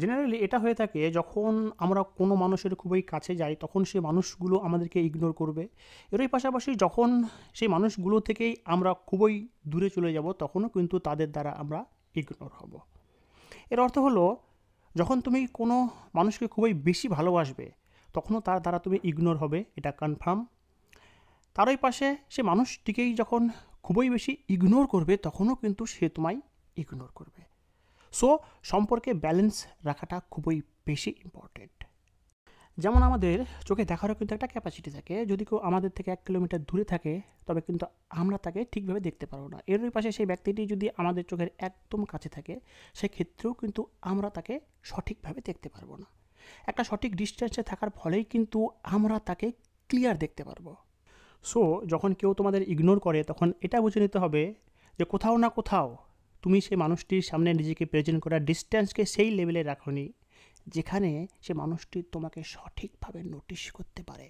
generally এটা হয়ে থাকে যখন আমরা কোনো মানুষের খুবই কাছে যাই তখন সেই মানুষগুলো আমাদেরকে ইগনোর করবে এরই পাশাপাশি যখন সেই মানুষগুলো থেকেই আমরা খুবই দূরে চলে যাব তখনও কিন্তু তাদের দ্বারা আমরা ইগনোর হব এর অর্থ হলো যখন তুমি কোনো মানুষকে খুবই বেশি ভালোবাসবে তখনও তার দ্বারা তুমি ইগনোর হবে এটা কনফার্ম তারই পাশে সে মানুষটিকেই যখন খুবই বেশি ইগনোর করবে তখনও কিন্তু সে তোমায় ইগনোর করবে সো সম্পর্কে ব্যালেন্স রাখাটা খুবই বেশি ইম্পর্টেন্ট যেমন আমাদের চোখে দেখারও কিন্তু একটা ক্যাপাসিটি থাকে যদি কেউ আমাদের থেকে এক কিলোমিটার দূরে থাকে তবে কিন্তু আমরা তাকে ঠিকভাবে দেখতে পারবো না এর পাশে সেই ব্যক্তিটি যদি আমাদের চোখের একদম কাছে থাকে সেক্ষেত্রেও কিন্তু আমরা তাকে সঠিকভাবে দেখতে পারবো না একটা সঠিক ডিস্টেন্সে থাকার ফলেই কিন্তু আমরা তাকে ক্লিয়ার দেখতে পারবো সো যখন কেউ তোমাদের ইগনোর করে তখন এটা বুঝে নিতে হবে যে কোথাও না কোথাও তুমি সে মানুষটির সামনে নিজেকে প্রেজেন্ট করা ডিস্ট্যান্সকে সেই লেভেলে রাখনি যেখানে সে মানুষটি তোমাকে সঠিকভাবে নোটিশ করতে পারে